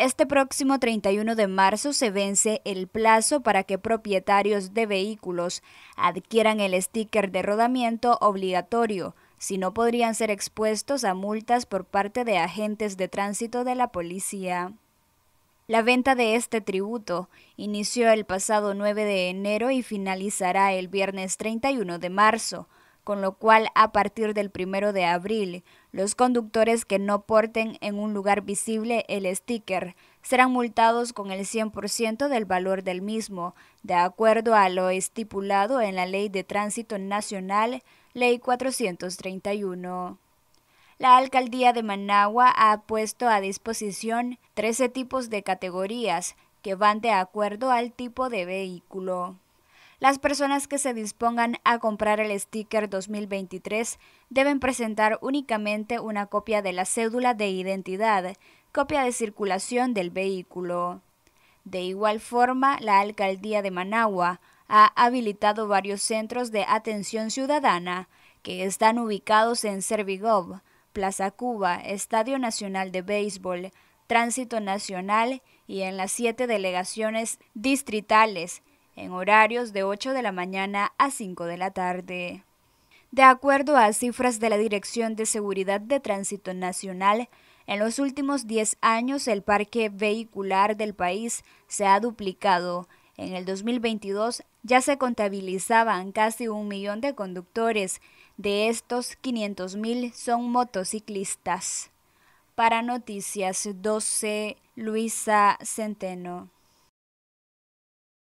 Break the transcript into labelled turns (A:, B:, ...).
A: Este próximo 31 de marzo se vence el plazo para que propietarios de vehículos adquieran el sticker de rodamiento obligatorio, si no podrían ser expuestos a multas por parte de agentes de tránsito de la policía. La venta de este tributo inició el pasado 9 de enero y finalizará el viernes 31 de marzo con lo cual a partir del primero de abril, los conductores que no porten en un lugar visible el sticker serán multados con el 100% del valor del mismo, de acuerdo a lo estipulado en la Ley de Tránsito Nacional, Ley 431. La alcaldía de Managua ha puesto a disposición 13 tipos de categorías que van de acuerdo al tipo de vehículo. Las personas que se dispongan a comprar el sticker 2023 deben presentar únicamente una copia de la cédula de identidad, copia de circulación del vehículo. De igual forma, la Alcaldía de Managua ha habilitado varios centros de atención ciudadana que están ubicados en Servigov, Plaza Cuba, Estadio Nacional de Béisbol, Tránsito Nacional y en las siete delegaciones distritales en horarios de 8 de la mañana a 5 de la tarde. De acuerdo a cifras de la Dirección de Seguridad de Tránsito Nacional, en los últimos 10 años el parque vehicular del país se ha duplicado. En el 2022 ya se contabilizaban casi un millón de conductores. De estos, 500.000 son motociclistas. Para Noticias 12, Luisa Centeno.